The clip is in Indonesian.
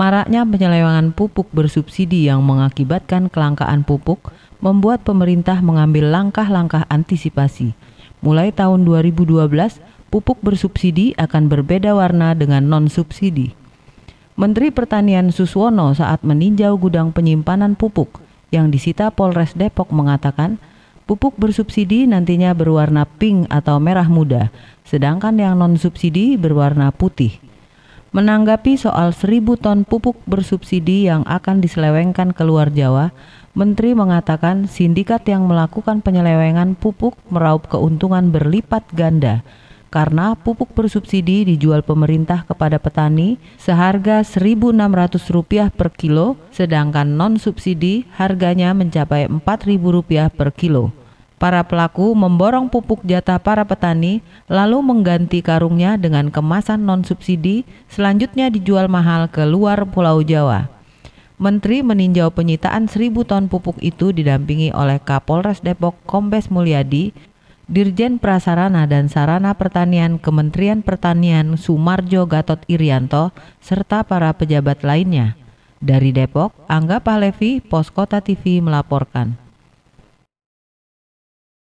Maraknya penyelewangan pupuk bersubsidi yang mengakibatkan kelangkaan pupuk membuat pemerintah mengambil langkah-langkah antisipasi. Mulai tahun 2012, pupuk bersubsidi akan berbeda warna dengan non-subsidi. Menteri Pertanian Suswono saat meninjau gudang penyimpanan pupuk yang disita Polres Depok mengatakan, pupuk bersubsidi nantinya berwarna pink atau merah muda, sedangkan yang non-subsidi berwarna putih. Menanggapi soal 1000 ton pupuk bersubsidi yang akan diselewengkan keluar Jawa, Menteri mengatakan sindikat yang melakukan penyelewengan pupuk meraup keuntungan berlipat ganda karena pupuk bersubsidi dijual pemerintah kepada petani seharga Rp1.600 per kilo, sedangkan non-subsidi harganya mencapai Rp4.000 per kilo. Para pelaku memborong pupuk jatah para petani, lalu mengganti karungnya dengan kemasan non-subsidi, selanjutnya dijual mahal ke luar Pulau Jawa. Menteri meninjau penyitaan 1000 ton pupuk itu didampingi oleh Kapolres Depok Kombes Mulyadi, Dirjen Prasarana dan Sarana Pertanian Kementerian Pertanian Sumarjo Gatot Irianto, serta para pejabat lainnya. Dari Depok, Angga Pahlevi, Poskota TV melaporkan.